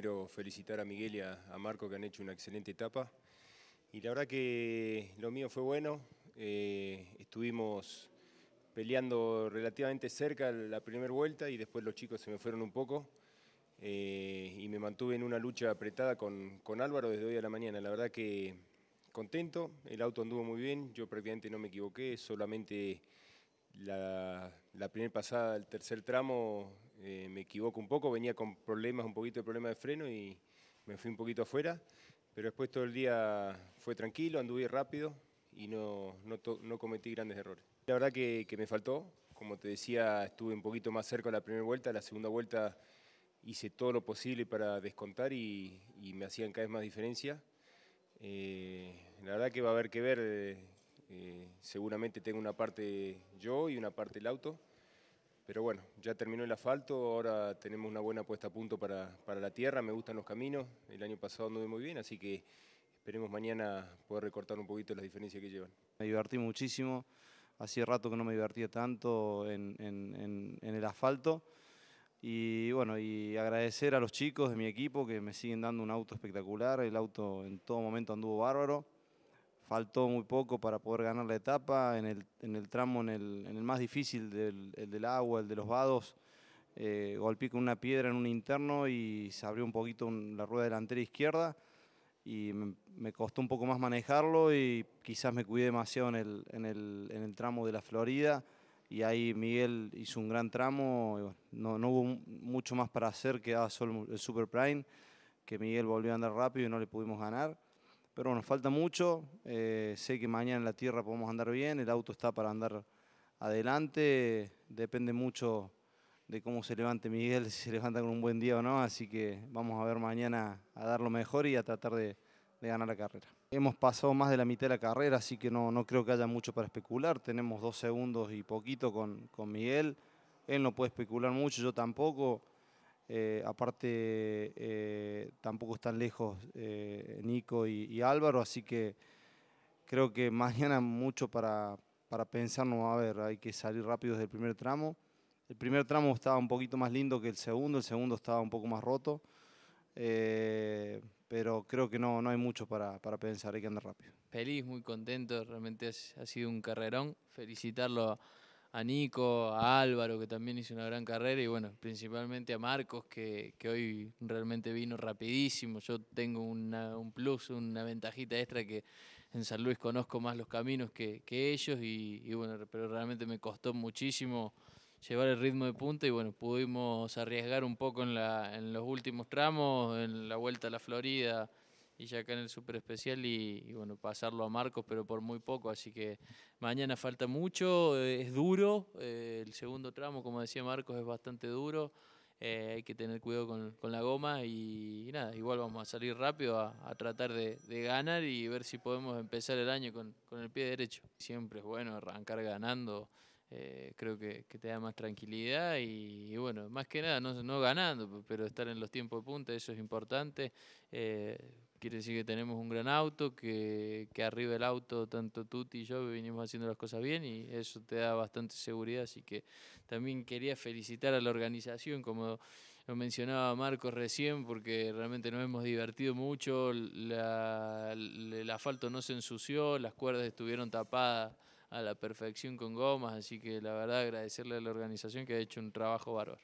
Quiero felicitar a Miguel y a, Marco que han hecho una excelente etapa. Y la verdad que lo mío fue bueno. Eh, estuvimos peleando relativamente cerca la primera vuelta y después los chicos se me fueron un poco. Eh, y me mantuve en una lucha apretada con, con Álvaro desde hoy a la mañana. La verdad que contento, el auto anduvo muy bien, yo prácticamente no me equivoqué, solamente la, la primera pasada, el tercer tramo, eh, me equivoco un poco, venía con problemas, un poquito de problema de freno y me fui un poquito afuera, pero después todo el día fue tranquilo, anduve rápido y no, no, cometí grandes errores. La verdad que, me faltó, como te decía, estuve un poquito más cerca de la primera vuelta, la segunda vuelta hice todo lo posible para descontar y, me hacían cada vez más diferencia. Eh, la verdad que va a haber que ver, eh, seguramente tengo una parte yo y una parte el auto. Pero bueno, ya terminó el asfalto, ahora tenemos una buena puesta a punto para, la tierra, me gustan los caminos, el año pasado anduve muy bien, así que esperemos mañana poder recortar un poquito las diferencias que llevan. Me divertí muchísimo, hacía rato que no me divertía tanto en, en el asfalto. Y bueno, y agradecer a los chicos de mi equipo que me siguen dando un auto espectacular. El auto en todo momento anduvo bárbaro faltó muy poco para poder ganar la etapa, en el, tramo, en el, más difícil, del, del agua, el de los vados, eh, golpeé con una piedra en un interno y se abrió un poquito la rueda delantera izquierda y me, costó un poco más manejarlo y quizás me cuidé demasiado en el, tramo de la Florida y ahí Miguel hizo un gran tramo, no, hubo mucho más para hacer, que solo el Super Prime, que Miguel volvió a andar rápido y no le pudimos ganar. Pero bueno, falta mucho. Eh, sé que mañana en la tierra podemos andar bien. El auto está para andar adelante. Depende mucho de cómo se levante Miguel, si se levanta con un buen día o no. Así que vamos a ver mañana a dar lo mejor y a tratar de, ganar la carrera. Hemos pasado más de la mitad de la carrera, así que no, no creo que haya mucho para especular. Tenemos dos segundos y poquito con, con Miguel. Él no puede especular mucho, yo tampoco. Eh, aparte, eh, tampoco están lejos eh, Nico y, Álvaro, así que creo que mañana mucho para, para pensar no va a haber. Hay que salir rápido desde el primer tramo. El primer tramo estaba un poquito más lindo que el segundo, el segundo estaba un poco más roto. pero creo que no, no hay mucho para, para pensar, hay que andar rápido. Feliz, muy contento, realmente ha sido un carrerón. Felicitarlo a a Nico, a Álvaro, que también hizo una gran carrera, y bueno, principalmente a Marcos, que, que hoy realmente vino rapidísimo. Yo tengo un plus, una ventajita extra que en San Luis conozco más los caminos que, que ellos, y, y, bueno, pero realmente me costó muchísimo llevar el ritmo de punta y bueno, pudimos arriesgar un poco en, la, en los últimos tramos, en la vuelta a la Florida y ya acá en el Super Especial y, bueno, pasarlo a Marcos, pero por muy poco, así que mañana falta mucho, eh, es duro, eh, el segundo tramo, como decía Marcos, es bastante duro, eh, hay que tener cuidado con, la goma y, nada, igual vamos a salir rápido a, tratar de, ganar y ver si podemos empezar el año con, el pie derecho. Siempre es bueno arrancar ganando. creo que, te da más tranquilidad y, bueno, más que nada, no, no, ganando, pero estar en los tiempos de punta, eso es importante. Quiere decir que tenemos un gran auto, que, arriba el auto tanto Tuti y yo vinimos haciendo las cosas bien y eso te da bastante seguridad. Así que también quería felicitar a la organización, como lo mencionaba Marcos recién, porque realmente nos hemos divertido mucho, el asfalto no se ensució, las cuerdas estuvieron tapadas a la perfección con gomas, así que la verdad agradecerle a la organización que ha hecho un trabajo bárbaro.